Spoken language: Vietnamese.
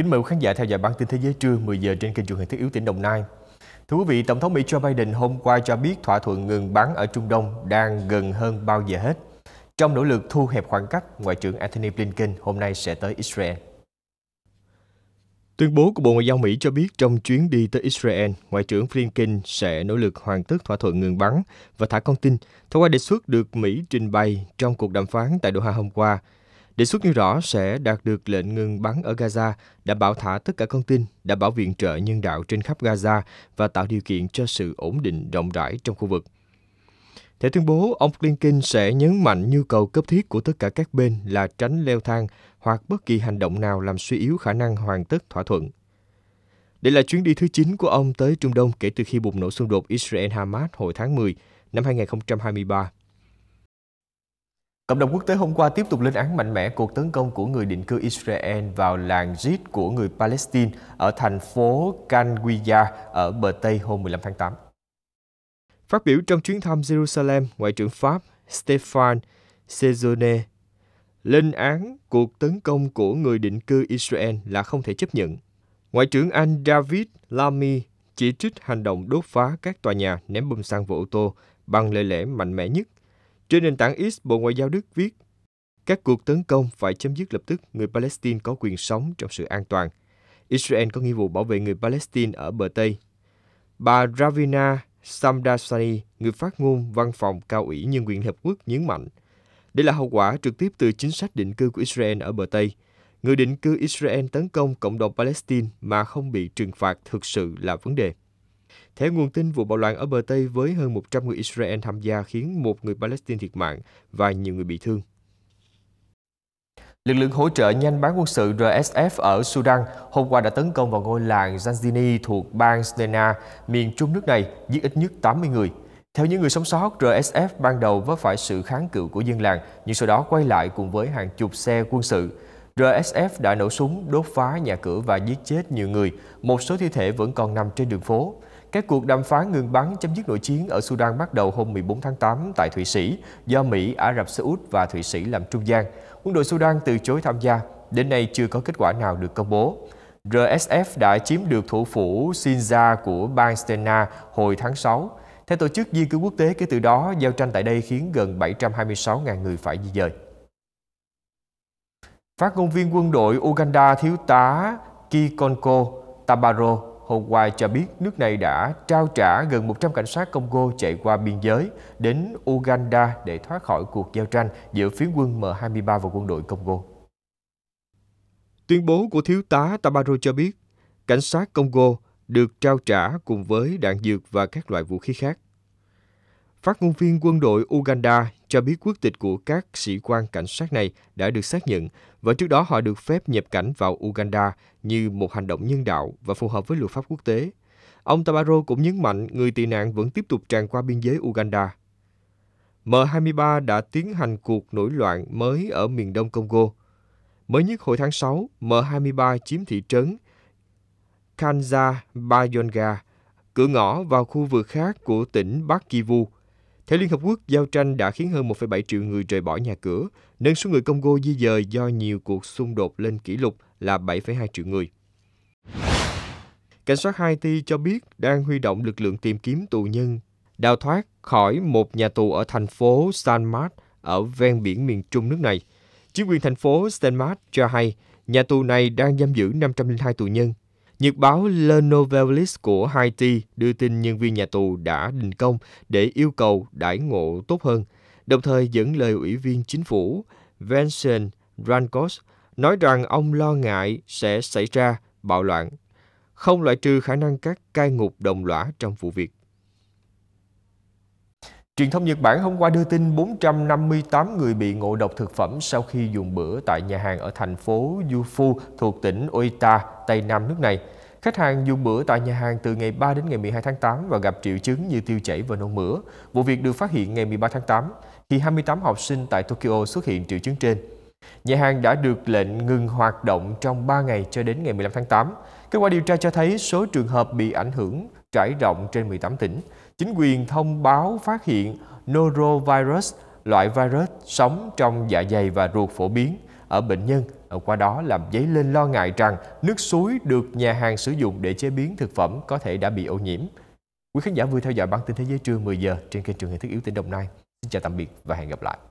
Kính mời quý khán giả theo dõi bản tin thế giới trưa 10 giờ trên kênh truyền hình Thiết yếu tỉnh Đồng Nai. Thưa quý vị, Tổng thống Mỹ Joe Biden hôm qua cho biết thỏa thuận ngừng bắn ở Trung Đông đang gần hơn bao giờ hết. Trong nỗ lực thu hẹp khoảng cách, Ngoại trưởng Anthony Blinken hôm nay sẽ tới Israel. Tuyên bố của Bộ Ngoại giao Mỹ cho biết trong chuyến đi tới Israel, Ngoại trưởng Blinken sẽ nỗ lực hoàn tất thỏa thuận ngừng bắn và thả con tin thông qua đề xuất được Mỹ trình bày trong cuộc đàm phán tại Doha hôm qua – Đề xuất nêu rõ sẽ đạt được lệnh ngừng bắn ở Gaza, đảm bảo thả tất cả con tin, đảm bảo viện trợ nhân đạo trên khắp Gaza và tạo điều kiện cho sự ổn định rộng rãi trong khu vực. Theo tuyên bố, ông Blinken sẽ nhấn mạnh nhu cầu cấp thiết của tất cả các bên là tránh leo thang hoặc bất kỳ hành động nào làm suy yếu khả năng hoàn tất thỏa thuận. Đây là chuyến đi thứ 9 của ông tới Trung Đông kể từ khi bùng nổ xung đột Israel-Hamas hồi tháng 10 năm 2023. Cộng đồng quốc tế hôm qua tiếp tục lên án mạnh mẽ cuộc tấn công của người định cư Israel vào làng Jid của người Palestine ở thành phố Kanwiya ở bờ Tây hôm 15 tháng 8. Phát biểu trong chuyến thăm Jerusalem, Ngoại trưởng Pháp Stéphane Sejourné lên án cuộc tấn công của người định cư Israel là không thể chấp nhận. Ngoại trưởng Anh David Lamy chỉ trích hành động đốt phá các tòa nhà ném bom xăng vào ô tô bằng lời lẽ mạnh mẽ nhất – trên nền tảng X, Bộ Ngoại giao Đức viết, các cuộc tấn công phải chấm dứt lập tức, người Palestine có quyền sống trong sự an toàn. Israel có nghĩa vụ bảo vệ người Palestine ở bờ Tây. Bà Ravina Samdasani, người phát ngôn văn phòng cao ủy nhân quyền Hợp Quốc nhấn mạnh, đây là hậu quả trực tiếp từ chính sách định cư của Israel ở bờ Tây. Người định cư Israel tấn công cộng đồng Palestine mà không bị trừng phạt thực sự là vấn đề. Theo nguồn tin, vụ bạo loạn ở bờ Tây với hơn 100 người Israel tham gia khiến một người Palestine thiệt mạng và nhiều người bị thương. Lực lượng hỗ trợ nhanh bán quân sự RSF ở Sudan hôm qua đã tấn công vào ngôi làng Zanzini thuộc bang Snena, miền trung nước này, giết ít nhất 80 người. Theo những người sống sót, RSF ban đầu vấp phải sự kháng cự của dân làng, nhưng sau đó quay lại cùng với hàng chục xe quân sự. RSF đã nổ súng, đốt phá nhà cửa và giết chết nhiều người. Một số thi thể vẫn còn nằm trên đường phố. Các cuộc đàm phán ngừng bắn chấm dứt nội chiến ở Sudan bắt đầu hôm 14 tháng 8 tại Thụy Sĩ do Mỹ, Ả Rập Xê Út và Thụy Sĩ làm trung gian. Quân đội Sudan từ chối tham gia, đến nay chưa có kết quả nào được công bố. RSF đã chiếm được thủ phủ Sinza của bang Stena hồi tháng 6. Theo Tổ chức Di cư Quốc tế, kể từ đó, giao tranh tại đây khiến gần 726.000 người phải di dời. Phát ngôn viên quân đội Uganda Thiếu tá Kikonko Tabaro Hôm qua cho biết nước này đã trao trả gần 100 cảnh sát Congo chạy qua biên giới đến Uganda để thoát khỏi cuộc giao tranh giữa phiến quân M23 và quân đội Congo. Tuyên bố của Thiếu tá Tabaro cho biết, cảnh sát Congo được trao trả cùng với đạn dược và các loại vũ khí khác. Phát ngôn viên quân đội Uganda cho biết quốc tịch của các sĩ quan cảnh sát này đã được xác nhận và trước đó họ được phép nhập cảnh vào Uganda như một hành động nhân đạo và phù hợp với luật pháp quốc tế. Ông Tabaro cũng nhấn mạnh người tị nạn vẫn tiếp tục tràn qua biên giới Uganda. M23 đã tiến hành cuộc nổi loạn mới ở miền đông Congo. Mới nhất hồi tháng 6, M23 chiếm thị trấn Kanza Bayonga, cửa ngõ vào khu vực khác của tỉnh Bắc Kivu – theo Liên Hợp Quốc, giao tranh đã khiến hơn 1,7 triệu người rời bỏ nhà cửa, nâng số người Congo di dời do nhiều cuộc xung đột lên kỷ lục là 7,2 triệu người. Cảnh sát Haiti cho biết đang huy động lực lượng tìm kiếm tù nhân đào thoát khỏi một nhà tù ở thành phố San Mart ở ven biển miền trung nước này. Chính quyền thành phố San Mart cho hay nhà tù này đang giam giữ 502 tù nhân, Nhật báo Le Novellis của Haiti đưa tin nhân viên nhà tù đã đình công để yêu cầu đãi ngộ tốt hơn, đồng thời dẫn lời Ủy viên Chính phủ Vincent Rancos nói rằng ông lo ngại sẽ xảy ra bạo loạn, không loại trừ khả năng các cai ngục đồng lõa trong vụ việc. Truyền thông Nhật Bản hôm qua đưa tin 458 người bị ngộ độc thực phẩm sau khi dùng bữa tại nhà hàng ở thành phố Yufu thuộc tỉnh Oita, Tây Nam nước này. Khách hàng dùng bữa tại nhà hàng từ ngày 3 đến ngày 12 tháng 8 và gặp triệu chứng như tiêu chảy và nôn mửa. Vụ việc được phát hiện ngày 13 tháng 8 khi 28 học sinh tại Tokyo xuất hiện triệu chứng trên. Nhà hàng đã được lệnh ngừng hoạt động trong 3 ngày cho đến ngày 15 tháng 8. Kết quả điều tra cho thấy số trường hợp bị ảnh hưởng trải rộng trên 18 tỉnh. Chính quyền thông báo phát hiện norovirus, loại virus sống trong dạ dày và ruột phổ biến ở bệnh nhân, qua đó làm dấy lên lo ngại rằng nước suối được nhà hàng sử dụng để chế biến thực phẩm có thể đã bị ô nhiễm. Quý khán giả vừa theo dõi bản tin thế giới trưa 10 giờ trên kênh truyền hình thức yếu tỉnh Đồng Nai. Xin chào tạm biệt và hẹn gặp lại.